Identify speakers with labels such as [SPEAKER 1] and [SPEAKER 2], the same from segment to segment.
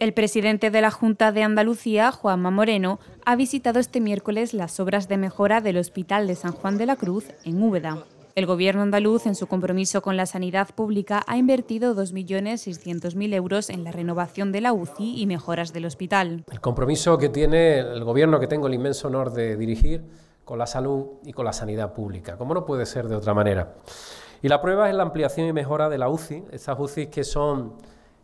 [SPEAKER 1] El presidente de la Junta de Andalucía, Juanma Moreno, ha visitado este miércoles las obras de mejora del Hospital de San Juan de la Cruz en Úbeda. El gobierno andaluz, en su compromiso con la sanidad pública, ha invertido 2.600.000 euros en la renovación de la UCI y mejoras del hospital.
[SPEAKER 2] El compromiso que tiene el gobierno que tengo el inmenso honor de dirigir con la salud y con la sanidad pública, como no puede ser de otra manera. Y la prueba es la ampliación y mejora de la UCI, esas UCI que son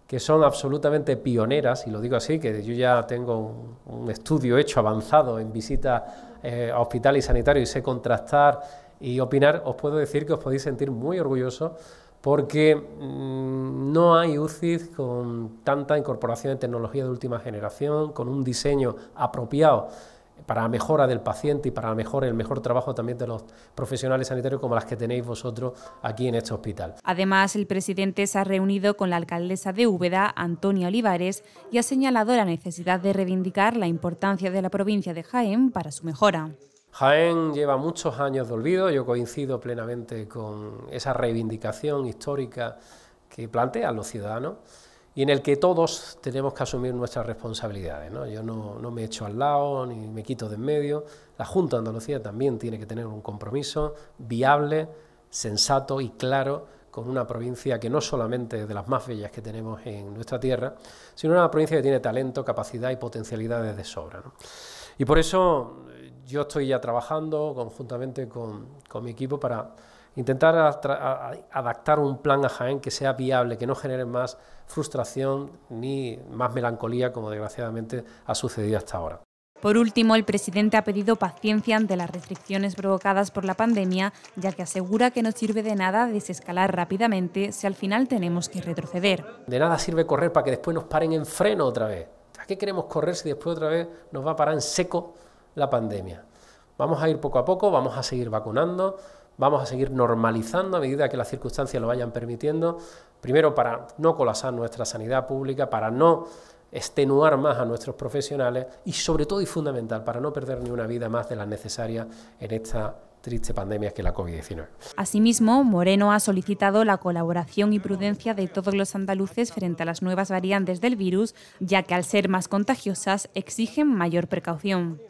[SPEAKER 2] que son absolutamente pioneras, y lo digo así, que yo ya tengo un, estudio hecho avanzado en visita eh, a hospitales y sanitarios y sé contrastar y opinar, os puedo decir que os podéis sentir muy orgullosos porque mm, no hay UCI con tanta incorporación de tecnología de última generación, con un diseño apropiado para la mejora del paciente y para el mejor trabajo también de los profesionales sanitarios como las que tenéis vosotros aquí en este hospital.
[SPEAKER 1] Además, el presidente se ha reunido con la alcaldesa de Úbeda, Antonia Olivares, y ha señalado la necesidad de reivindicar la importancia de la provincia de Jaén para su mejora.
[SPEAKER 2] Jaén lleva muchos años de olvido, yo coincido plenamente con esa reivindicación histórica que plantean los ciudadanos y en el que todos tenemos que asumir nuestras responsabilidades. ¿no? Yo no, no, me echo al lado ni me quito de en medio. La Junta de Andalucía también tiene que tener un compromiso viable, sensato y claro con una provincia que no solamente es de las más bellas que tenemos en nuestra tierra, sino una provincia que tiene talento, capacidad y potencialidades de sobra. Y por eso eh, yo estoy ya trabajando conjuntamente con mi equipo para Intentar adaptar un plan a Jaén que sea viable, que no genere más frustración ni más melancolía como desgraciadamente ha sucedido hasta ahora.
[SPEAKER 1] Por último, el presidente ha pedido paciencia ante las restricciones provocadas por la pandemia, ya que asegura que no sirve de nada desescalar rápidamente si al final tenemos que retroceder.
[SPEAKER 2] De nada sirve correr para que después nos paren en freno otra vez. ¿A qué queremos correr si después otra vez nos va a parar en seco la pandemia? Vamos a ir poco a poco, vamos a seguir vacunando, vamos a seguir normalizando a medida que las circunstancias lo vayan permitiendo, primero para no colapsar nuestra sanidad pública, para no extenuar más a nuestros profesionales y sobre todo y fundamental para no perder ni una vida más de las necesarias en esta triste pandemia que la COVID-19.
[SPEAKER 1] Asimismo, Moreno ha solicitado la colaboración y prudencia de todos los andaluces frente a las nuevas variantes del virus, ya que al ser más contagiosas exigen mayor precaución.